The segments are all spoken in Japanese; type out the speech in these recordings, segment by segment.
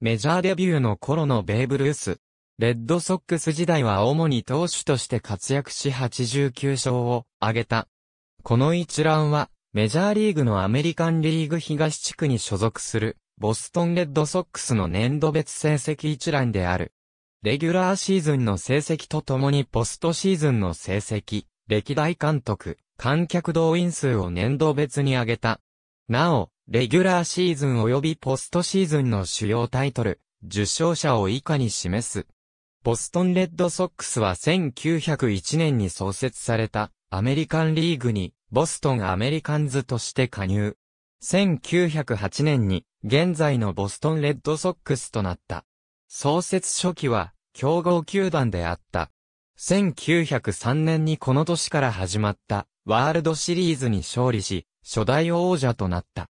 メジャーデビューの頃のベーブ・ルース。レッドソックス時代は主に投手として活躍し89勝を挙げた。この一覧は、メジャーリーグのアメリカンリーグ東地区に所属する、ボストンレッドソックスの年度別成績一覧である。レギュラーシーズンの成績とともにポストシーズンの成績、歴代監督、観客動員数を年度別に上げた。なお、レギュラーシーズン及びポストシーズンの主要タイトル、受賞者を以下に示す。ボストンレッドソックスは1901年に創設されたアメリカンリーグにボストンアメリカンズとして加入。1908年に現在のボストンレッドソックスとなった。創設初期は競合球団であった。1903年にこの年から始まったワールドシリーズに勝利し、初代王者となった。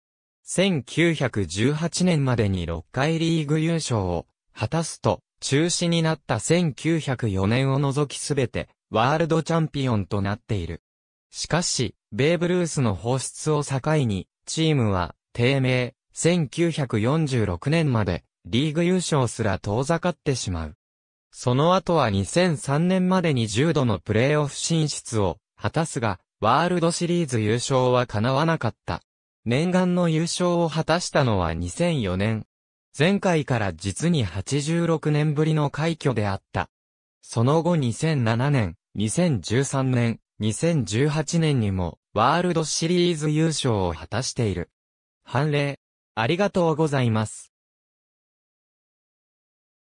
1918年までに6回リーグ優勝を果たすと、中止になった1904年を除きすべて、ワールドチャンピオンとなっている。しかし、ベーブ・ルースの放出を境に、チームは、低迷、1946年まで、リーグ優勝すら遠ざかってしまう。その後は2003年までに10度のプレーオフ進出を果たすが、ワールドシリーズ優勝は叶わなかった。念願の優勝を果たしたのは2004年。前回から実に86年ぶりの快挙であった。その後2007年、2013年、2018年にもワールドシリーズ優勝を果たしている。判例、ありがとうございます。